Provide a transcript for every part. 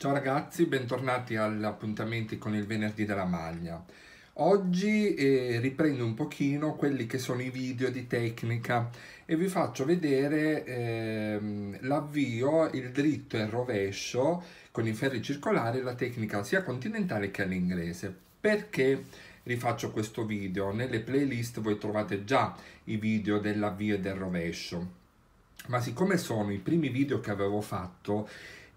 Ciao ragazzi, bentornati all'appuntamento con il venerdì della maglia. Oggi eh, riprendo un pochino quelli che sono i video di tecnica e vi faccio vedere ehm, l'avvio, il dritto e il rovescio con i ferri circolari la tecnica sia continentale che all'inglese. Perché rifaccio questo video? Nelle playlist voi trovate già i video dell'avvio e del rovescio ma siccome sono i primi video che avevo fatto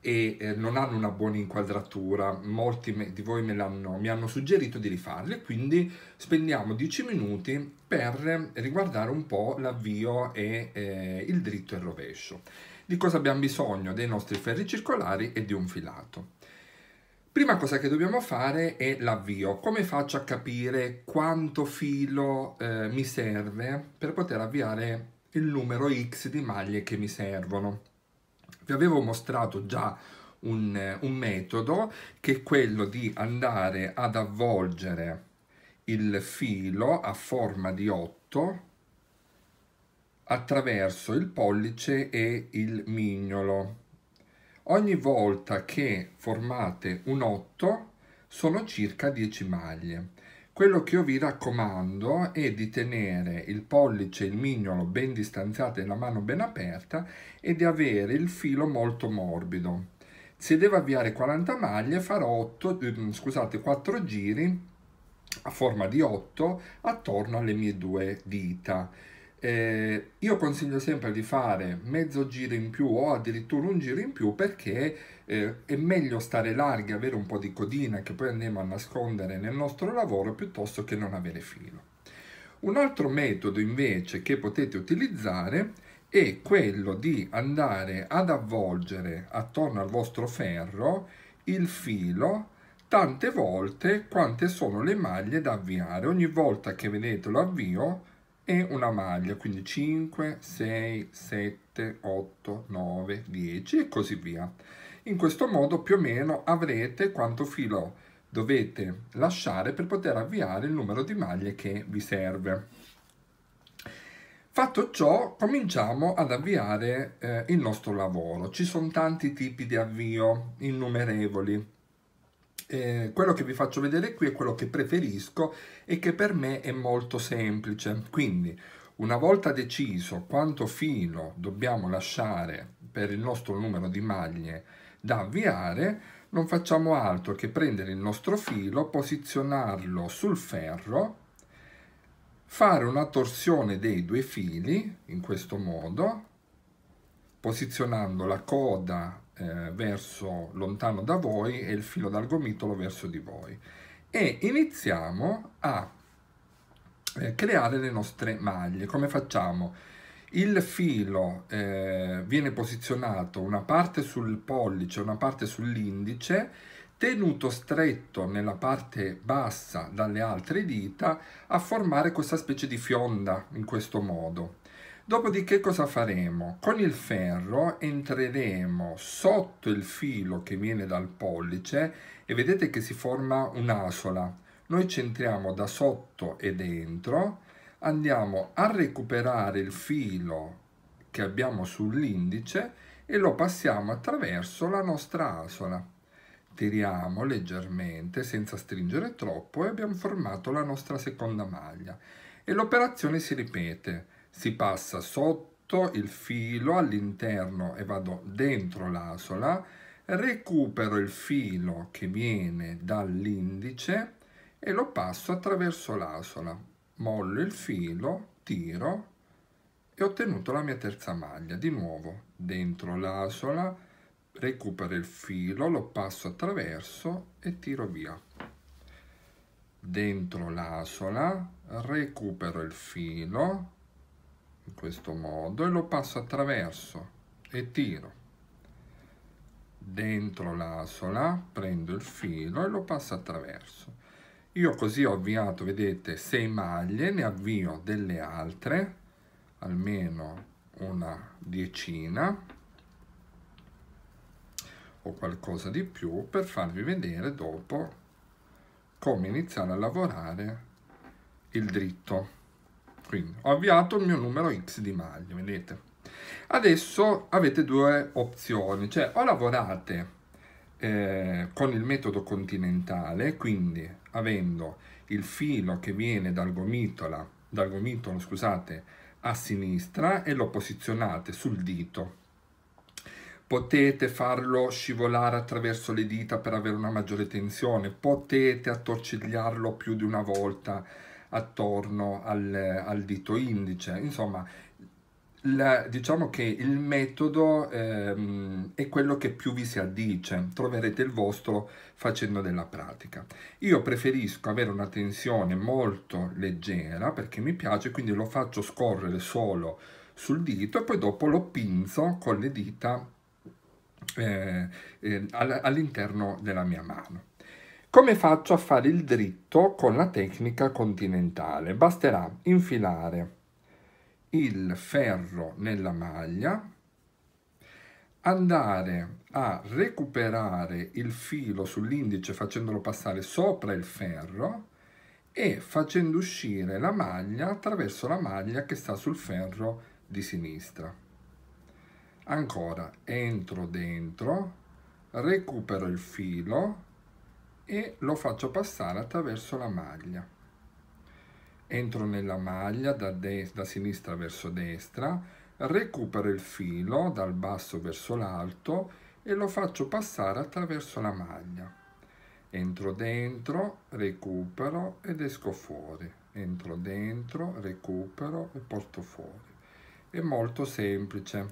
e eh, non hanno una buona inquadratura, molti me, di voi me l'hanno, mi hanno suggerito di rifarle, quindi spendiamo 10 minuti per riguardare un po' l'avvio e eh, il dritto e il rovescio. Di cosa abbiamo bisogno? Dei nostri ferri circolari e di un filato. Prima cosa che dobbiamo fare è l'avvio. Come faccio a capire quanto filo eh, mi serve per poter avviare il numero X di maglie che mi servono? Vi avevo mostrato già un, eh, un metodo che è quello di andare ad avvolgere il filo a forma di 8 attraverso il pollice e il mignolo. Ogni volta che formate un 8 sono circa 10 maglie. Quello che io vi raccomando è di tenere il pollice e il mignolo ben distanziati e la mano ben aperta e di avere il filo molto morbido. Se devo avviare 40 maglie farò 8, mm, scusate, 4 giri a forma di 8 attorno alle mie due dita eh, io consiglio sempre di fare mezzo giro in più o addirittura un giro in più perché eh, è meglio stare larghi, avere un po' di codina che poi andiamo a nascondere nel nostro lavoro piuttosto che non avere filo. Un altro metodo invece che potete utilizzare è quello di andare ad avvolgere attorno al vostro ferro il filo tante volte quante sono le maglie da avviare. Ogni volta che vedete lo avvio e una maglia, quindi 5, 6, 7, 8, 9, 10 e così via. In questo modo più o meno avrete quanto filo dovete lasciare per poter avviare il numero di maglie che vi serve. Fatto ciò, cominciamo ad avviare eh, il nostro lavoro. Ci sono tanti tipi di avvio, innumerevoli. Eh, quello che vi faccio vedere qui è quello che preferisco e che per me è molto semplice. Quindi, una volta deciso quanto filo dobbiamo lasciare per il nostro numero di maglie da avviare, non facciamo altro che prendere il nostro filo, posizionarlo sul ferro, fare una torsione dei due fili in questo modo posizionando la coda eh, verso lontano da voi e il filo dal gomitolo verso di voi e iniziamo a eh, creare le nostre maglie come facciamo il filo eh, viene posizionato una parte sul pollice una parte sull'indice tenuto stretto nella parte bassa dalle altre dita a formare questa specie di fionda in questo modo Dopodiché cosa faremo? Con il ferro entreremo sotto il filo che viene dal pollice e vedete che si forma un'asola. Noi ci entriamo da sotto e dentro, andiamo a recuperare il filo che abbiamo sull'indice e lo passiamo attraverso la nostra asola. Tiriamo leggermente senza stringere troppo e abbiamo formato la nostra seconda maglia. E l'operazione si ripete si passa sotto il filo all'interno e vado dentro l'asola, recupero il filo che viene dall'indice e lo passo attraverso l'asola, mollo il filo, tiro e ho ottenuto la mia terza maglia, di nuovo dentro l'asola, recupero il filo, lo passo attraverso e tiro via. Dentro l'asola, recupero il filo, in questo modo e lo passo attraverso e tiro dentro la sola prendo il filo e lo passo attraverso io così ho avviato vedete 6 maglie ne avvio delle altre almeno una diecina o qualcosa di più per farvi vedere dopo come iniziare a lavorare il dritto string. Ho avviato il mio numero x di maglio, vedete? Adesso avete due opzioni, cioè o lavorate eh, con il metodo continentale, quindi avendo il filo che viene dal gomitola, dal gomitolo, scusate, a sinistra e lo posizionate sul dito. Potete farlo scivolare attraverso le dita per avere una maggiore tensione, potete attorcigliarlo più di una volta, attorno al, al dito indice. Insomma, la, diciamo che il metodo ehm, è quello che più vi si addice, troverete il vostro facendo della pratica. Io preferisco avere una tensione molto leggera perché mi piace, quindi lo faccio scorrere solo sul dito e poi dopo lo pinzo con le dita eh, eh, all'interno della mia mano. Come faccio a fare il dritto con la tecnica continentale? Basterà infilare il ferro nella maglia, andare a recuperare il filo sull'indice facendolo passare sopra il ferro e facendo uscire la maglia attraverso la maglia che sta sul ferro di sinistra. Ancora, entro dentro, recupero il filo, e lo faccio passare attraverso la maglia. Entro nella maglia da, da sinistra verso destra, recupero il filo dal basso verso l'alto e lo faccio passare attraverso la maglia. Entro dentro, recupero ed esco fuori. Entro dentro, recupero e porto fuori. È molto semplice.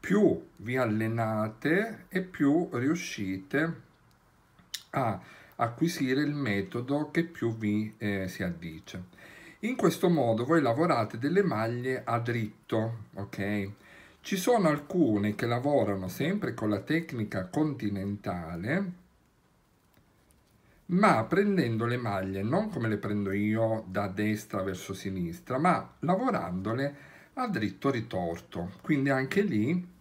Più vi allenate e più riuscite a acquisire il metodo che più vi eh, si addice. In questo modo voi lavorate delle maglie a dritto, ok? Ci sono alcune che lavorano sempre con la tecnica continentale, ma prendendo le maglie non come le prendo io da destra verso sinistra, ma lavorandole a dritto ritorto. Quindi anche lì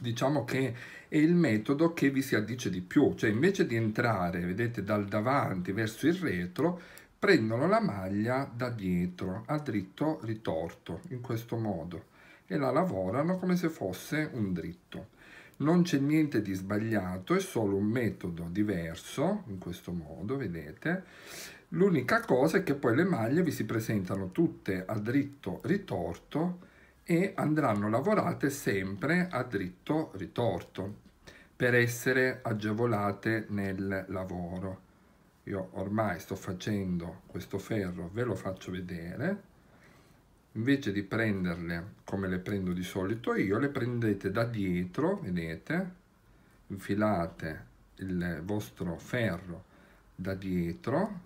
diciamo che è il metodo che vi si addice di più, cioè invece di entrare, vedete, dal davanti verso il retro, prendono la maglia da dietro, a dritto ritorto, in questo modo, e la lavorano come se fosse un dritto. Non c'è niente di sbagliato, è solo un metodo diverso, in questo modo, vedete. L'unica cosa è che poi le maglie vi si presentano tutte a dritto ritorto e andranno lavorate sempre a dritto ritorto per essere agevolate nel lavoro. Io ormai sto facendo questo ferro, ve lo faccio vedere. Invece di prenderle come le prendo di solito io, le prendete da dietro, vedete? Infilate il vostro ferro da dietro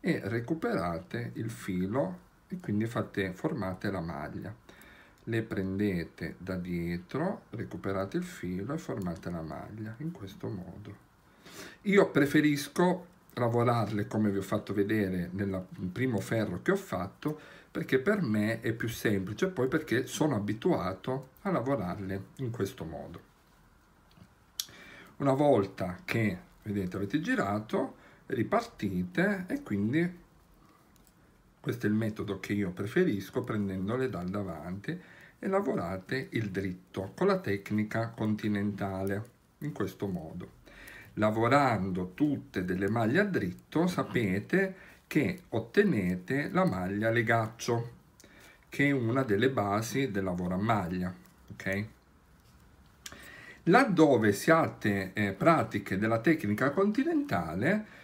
e recuperate il filo e quindi fate, formate la maglia le prendete da dietro, recuperate il filo e formate la maglia in questo modo. Io preferisco lavorarle come vi ho fatto vedere nel primo ferro che ho fatto perché per me è più semplice poi perché sono abituato a lavorarle in questo modo. Una volta che vedete avete girato ripartite e quindi questo è il metodo che io preferisco prendendole dal davanti e lavorate il dritto con la tecnica continentale in questo modo. Lavorando tutte delle maglie a dritto sapete che ottenete la maglia legaccio che è una delle basi del lavoro a maglia. Okay? Laddove siate eh, pratiche della tecnica continentale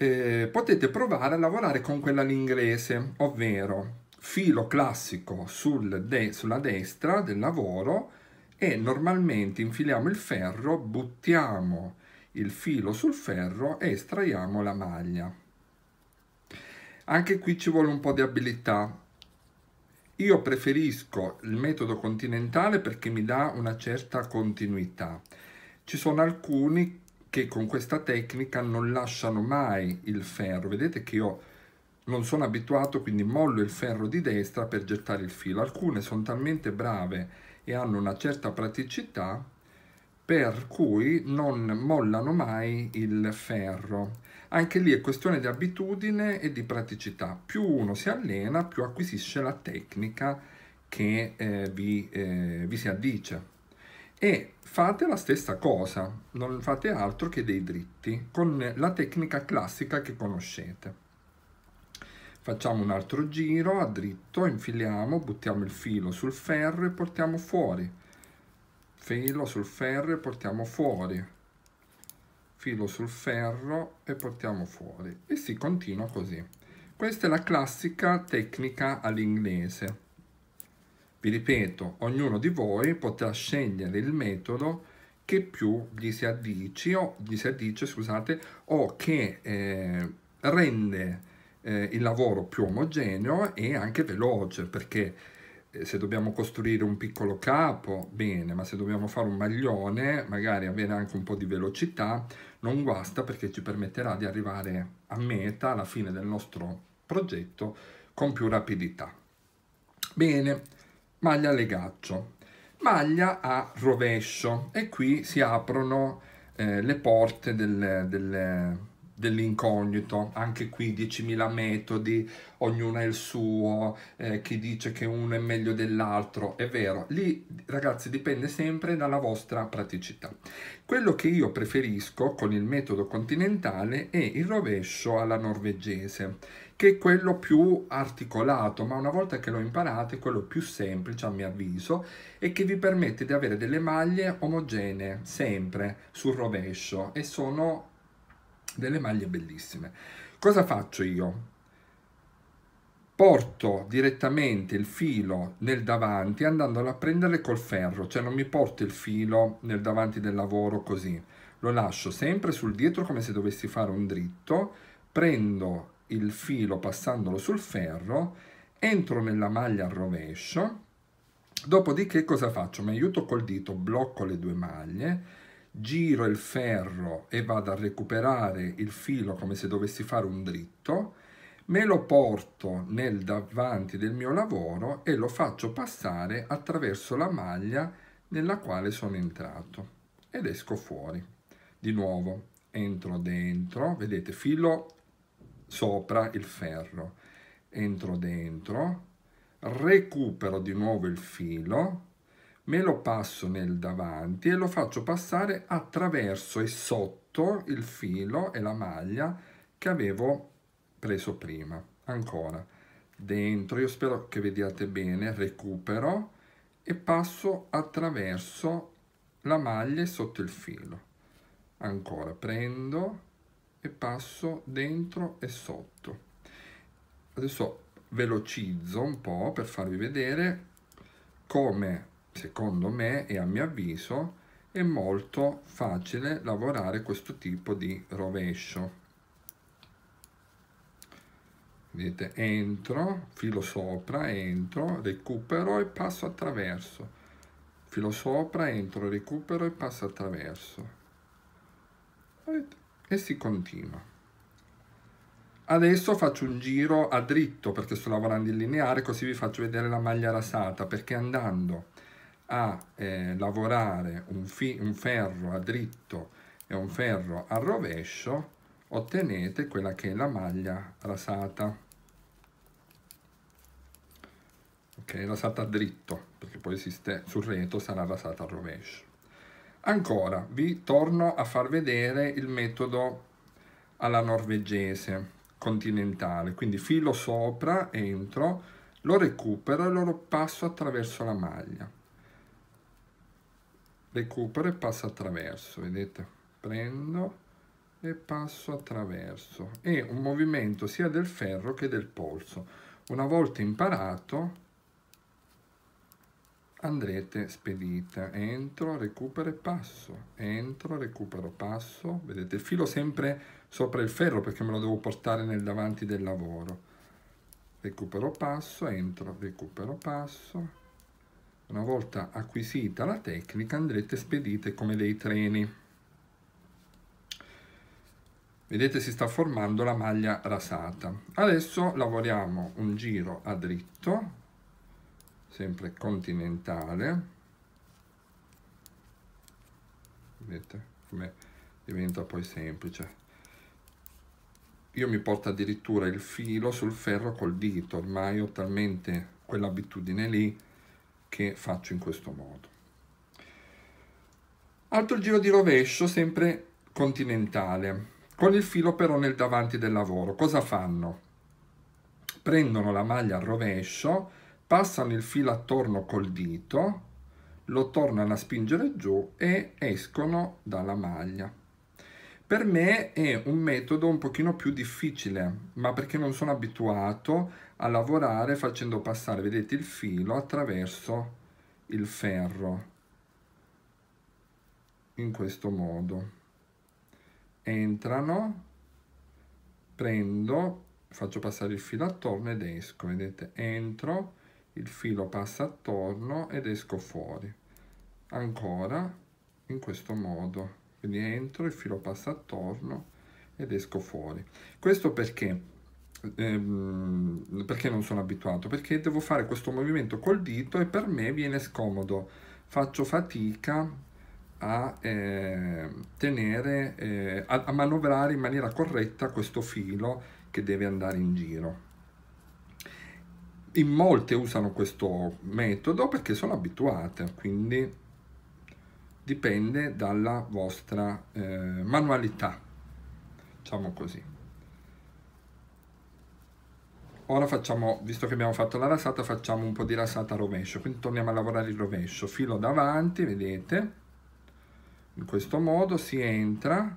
eh, potete provare a lavorare con quella all'inglese, ovvero filo classico sul de sulla destra del lavoro e normalmente infiliamo il ferro, buttiamo il filo sul ferro e estraiamo la maglia. Anche qui ci vuole un po' di abilità. Io preferisco il metodo continentale perché mi dà una certa continuità. Ci sono alcuni che con questa tecnica non lasciano mai il ferro. Vedete che io non sono abituato, quindi mollo il ferro di destra per gettare il filo. Alcune sono talmente brave e hanno una certa praticità per cui non mollano mai il ferro. Anche lì è questione di abitudine e di praticità. Più uno si allena, più acquisisce la tecnica che eh, vi, eh, vi si addice e fate la stessa cosa, non fate altro che dei dritti, con la tecnica classica che conoscete. Facciamo un altro giro a dritto, infiliamo, buttiamo il filo sul ferro e portiamo fuori. Filo sul ferro e portiamo fuori. Filo sul ferro e portiamo fuori. E si continua così. Questa è la classica tecnica all'inglese. Vi ripeto, ognuno di voi potrà scegliere il metodo che più gli si addice o, si addice, scusate, o che eh, rende eh, il lavoro più omogeneo e anche veloce, perché eh, se dobbiamo costruire un piccolo capo, bene, ma se dobbiamo fare un maglione, magari avere anche un po' di velocità, non guasta perché ci permetterà di arrivare a meta, alla fine del nostro progetto, con più rapidità. Bene, maglia legaccio, maglia a rovescio e qui si aprono eh, le porte del, del, dell'incognito, anche qui 10.000 metodi, ognuno è il suo, eh, chi dice che uno è meglio dell'altro, è vero, lì ragazzi dipende sempre dalla vostra praticità. Quello che io preferisco con il metodo continentale è il rovescio alla norvegese che quello più articolato, ma una volta che lo imparate è quello più semplice a mio avviso e che vi permette di avere delle maglie omogenee sempre sul rovescio e sono delle maglie bellissime. Cosa faccio io? porto direttamente il filo nel davanti andandolo a prendere col ferro, cioè non mi porto il filo nel davanti del lavoro così, lo lascio sempre sul dietro come se dovessi fare un dritto, prendo il filo passandolo sul ferro, entro nella maglia al rovescio, dopodiché cosa faccio? Mi aiuto col dito, blocco le due maglie, giro il ferro e vado a recuperare il filo come se dovessi fare un dritto, me lo porto nel davanti del mio lavoro e lo faccio passare attraverso la maglia nella quale sono entrato ed esco fuori. Di nuovo entro dentro, vedete filo sopra il ferro. Entro dentro, recupero di nuovo il filo, me lo passo nel davanti e lo faccio passare attraverso e sotto il filo e la maglia che avevo preso prima. Ancora, dentro, io spero che vediate bene, recupero e passo attraverso la maglia e sotto il filo. Ancora, prendo e passo dentro e sotto. Adesso velocizzo un po' per farvi vedere come, secondo me e a mio avviso, è molto facile lavorare questo tipo di rovescio. Vedete, entro, filo sopra, entro, recupero e passo attraverso. Filo sopra, entro, recupero e passo attraverso. Vedete? e si continua. Adesso faccio un giro a dritto perché sto lavorando in lineare così vi faccio vedere la maglia rasata perché andando a eh, lavorare un, un ferro a dritto e un ferro a rovescio ottenete quella che è la maglia rasata ok rasata a dritto perché poi esiste sul retro sarà rasata a rovescio Ancora, vi torno a far vedere il metodo alla norvegese continentale, quindi filo sopra, entro, lo recupero e lo passo attraverso la maglia. Recupero e passo attraverso, vedete? Prendo e passo attraverso. È un movimento sia del ferro che del polso. Una volta imparato, andrete spedite entro recupero e passo entro recupero passo vedete filo sempre sopra il ferro perché me lo devo portare nel davanti del lavoro recupero passo entro recupero passo una volta acquisita la tecnica andrete spedite come dei treni vedete si sta formando la maglia rasata adesso lavoriamo un giro a dritto sempre continentale vedete come diventa poi semplice io mi porto addirittura il filo sul ferro col dito ormai ho talmente quell'abitudine lì che faccio in questo modo altro giro di rovescio sempre continentale con il filo però nel davanti del lavoro cosa fanno prendono la maglia al rovescio passano il filo attorno col dito, lo tornano a spingere giù e escono dalla maglia. Per me è un metodo un pochino più difficile, ma perché non sono abituato a lavorare facendo passare, vedete, il filo attraverso il ferro, in questo modo. Entrano, prendo, faccio passare il filo attorno ed esco, vedete, entro, il filo passa attorno ed esco fuori ancora in questo modo quindi entro il filo passa attorno ed esco fuori questo perché ehm, perché non sono abituato perché devo fare questo movimento col dito e per me viene scomodo faccio fatica a eh, tenere eh, a, a manovrare in maniera corretta questo filo che deve andare in giro in molte usano questo metodo perché sono abituate, quindi dipende dalla vostra eh, manualità, diciamo così. Ora facciamo, visto che abbiamo fatto la rasata, facciamo un po' di rasata a rovescio, quindi torniamo a lavorare il rovescio, filo davanti, vedete, in questo modo si entra,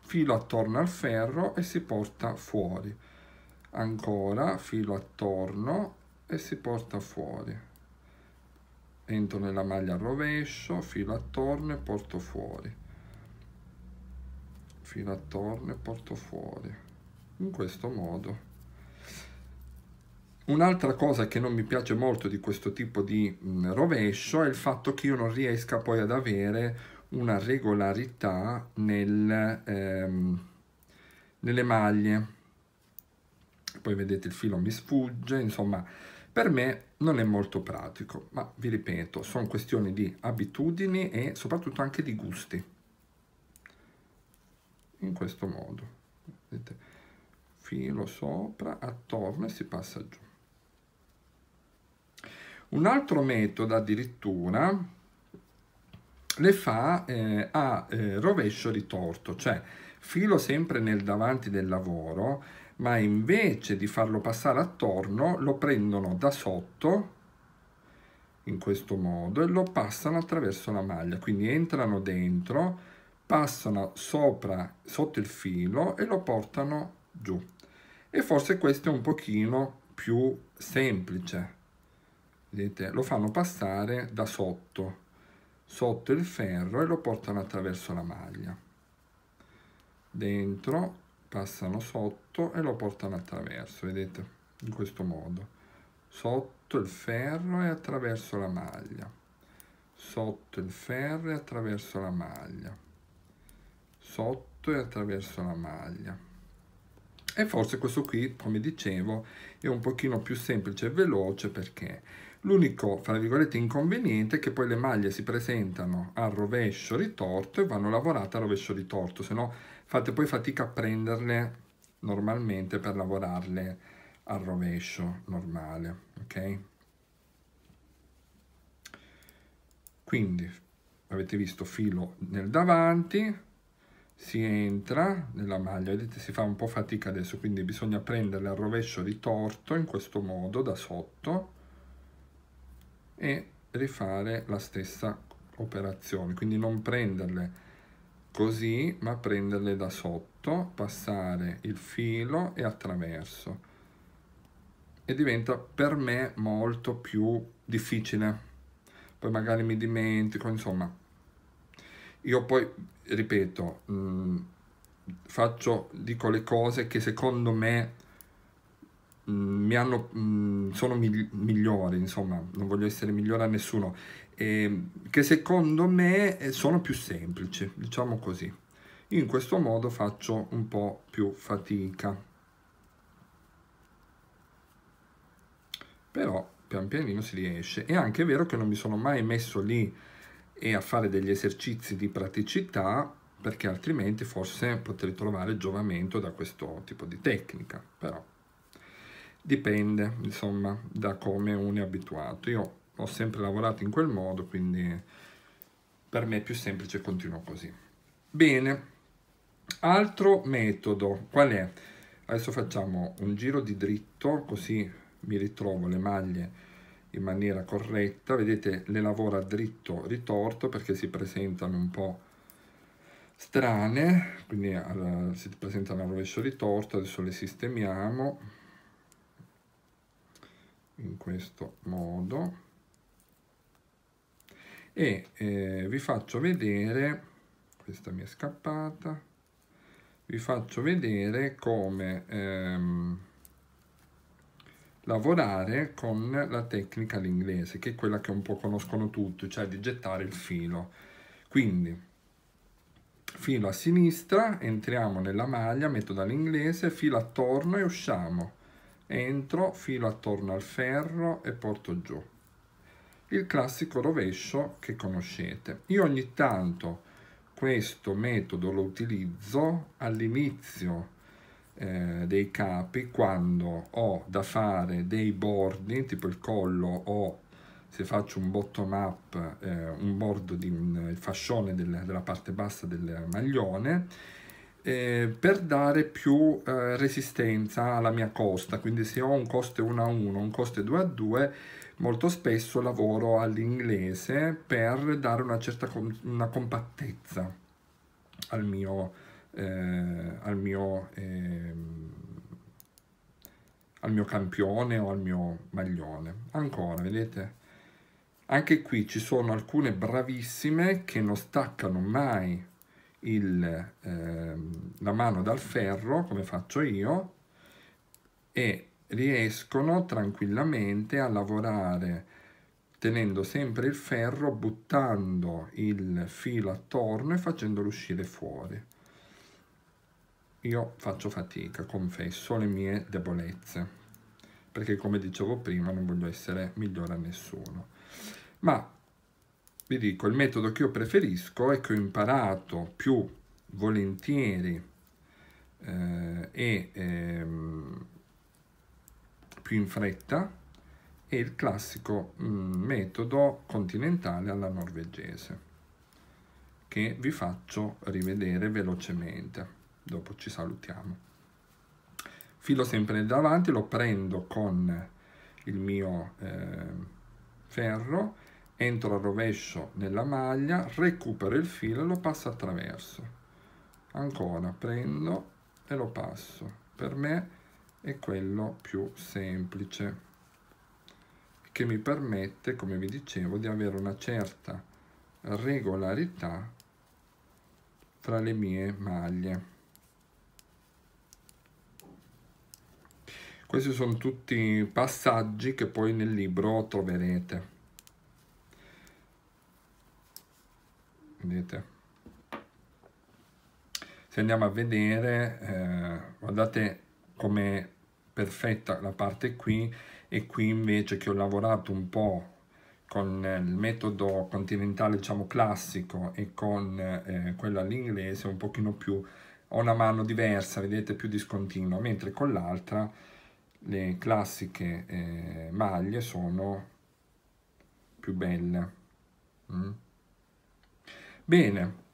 filo attorno al ferro e si porta fuori ancora filo attorno e si porta fuori entro nella maglia al rovescio filo attorno e porto fuori filo attorno e porto fuori in questo modo Un'altra cosa che non mi piace molto di questo tipo di mm, rovescio è il fatto che io non riesca poi ad avere una regolarità nel, ehm, nelle maglie poi vedete il filo mi sfugge, insomma per me non è molto pratico, ma vi ripeto, sono questioni di abitudini e soprattutto anche di gusti. In questo modo, vedete, filo sopra, attorno e si passa giù. Un altro metodo addirittura le fa eh, a eh, rovescio ritorto, cioè filo sempre nel davanti del lavoro ma invece di farlo passare attorno lo prendono da sotto in questo modo e lo passano attraverso la maglia quindi entrano dentro passano sopra sotto il filo e lo portano giù e forse questo è un pochino più semplice vedete lo fanno passare da sotto sotto il ferro e lo portano attraverso la maglia dentro passano sotto e lo portano attraverso, vedete, in questo modo. Sotto il ferro e attraverso la maglia. Sotto il ferro e attraverso la maglia. Sotto e attraverso la maglia. E forse questo qui, come dicevo, è un pochino più semplice e veloce perché l'unico, fra virgolette, inconveniente è che poi le maglie si presentano al rovescio ritorto e vanno lavorate al rovescio ritorto, se no fate poi fatica a prenderle normalmente per lavorarle al rovescio normale, ok? Quindi avete visto filo nel davanti, si entra nella maglia, vedete si fa un po' fatica adesso, quindi bisogna prenderle al rovescio ritorto in questo modo da sotto e rifare la stessa operazione, quindi non prenderle così ma prenderle da sotto, passare il filo e attraverso e diventa per me molto più difficile. Poi magari mi dimentico, insomma. Io poi, ripeto, mh, mm, faccio, dico le cose che secondo me mh, mm, mi hanno, mh, mm, sono migli migliori, insomma, non voglio essere migliore a nessuno eh, che secondo me eh, sono più semplici, diciamo così. in questo modo faccio un po' più fatica. Però pian pianino si riesce. È anche vero che non mi sono mai messo lì e eh, a fare degli esercizi di praticità perché altrimenti forse potrei trovare giovamento da questo tipo di tecnica, però dipende insomma da come uno è abituato. Io ho sempre lavorato in quel modo, quindi per me è più semplice continuo così. Bene, altro metodo, qual è? Adesso facciamo un giro di dritto, così mi ritrovo le maglie in maniera corretta. Vedete, le lavora dritto ritorto perché si presentano un po' strane, quindi eh, si presentano a rovescio ritorto, adesso le sistemiamo in questo modo e eh, vi faccio vedere questa mi è scappata vi faccio vedere come ehm, lavorare con la tecnica all'inglese che è quella che un po' conoscono tutti cioè di gettare il filo quindi filo a sinistra entriamo nella maglia metto dall'inglese filo attorno e usciamo entro filo attorno al ferro e porto giù il classico rovescio che conoscete. Io ogni tanto questo metodo lo utilizzo all'inizio eh, dei capi quando ho da fare dei bordi tipo il collo o se faccio un bottom up eh, un bordo di un fascione del, della parte bassa del maglione eh, per dare più eh, resistenza alla mia costa quindi se ho un coste 1 a 1 un coste 2 a 2 molto spesso lavoro all'inglese per dare una certa com una compattezza al mio, eh, al, mio, eh, al mio campione o al mio maglione. Ancora, vedete? Anche qui ci sono alcune bravissime che non staccano mai il, eh, la mano dal ferro, come faccio io, e riescono tranquillamente a lavorare tenendo sempre il ferro, buttando il filo attorno e facendolo uscire fuori. Io faccio fatica, confesso le mie debolezze, perché come dicevo prima non voglio essere migliore a nessuno. Ma vi dico, il metodo che io preferisco e che ho imparato più volentieri eh, e... Ehm, più in fretta e il classico mm, metodo continentale alla norvegese che vi faccio rivedere velocemente dopo ci salutiamo filo sempre davanti lo prendo con il mio eh, ferro entro a rovescio nella maglia recupero il filo e lo passo attraverso ancora prendo e lo passo per me e quello più semplice che mi permette, come vi dicevo, di avere una certa regolarità tra le mie maglie. Questi sono tutti passaggi che poi nel libro troverete. Vedete? Se andiamo a vedere, eh, guardate come perfetta la parte qui e qui invece che ho lavorato un po' con eh, il metodo continentale diciamo classico e con eh, quella all'inglese un pochino più ho una mano diversa vedete più discontinua mentre con l'altra le classiche eh, maglie sono più belle mm. bene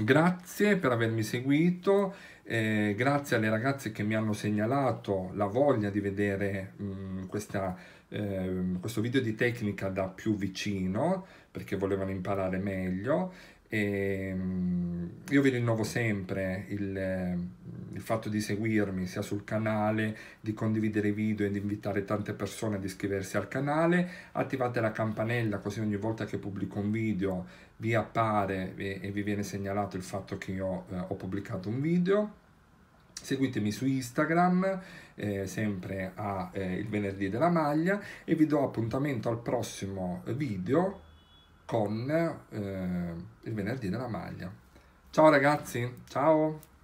Grazie per avermi seguito, eh, grazie alle ragazze che mi hanno segnalato la voglia di vedere mh, mm, questa, eh, questo video di tecnica da più vicino perché volevano imparare meglio e, ehm, io vi rinnovo sempre il, il, fatto di seguirmi sia sul canale, di condividere i video e di invitare tante persone ad iscriversi al canale. Attivate la campanella così ogni volta che pubblico un video vi appare e, e vi viene segnalato il fatto che io eh, ho pubblicato un video. Seguitemi su Instagram, eh, sempre a eh, il venerdì della maglia e vi do appuntamento al prossimo video con eh, il venerdì della maglia. Ciao ragazzi, ciao!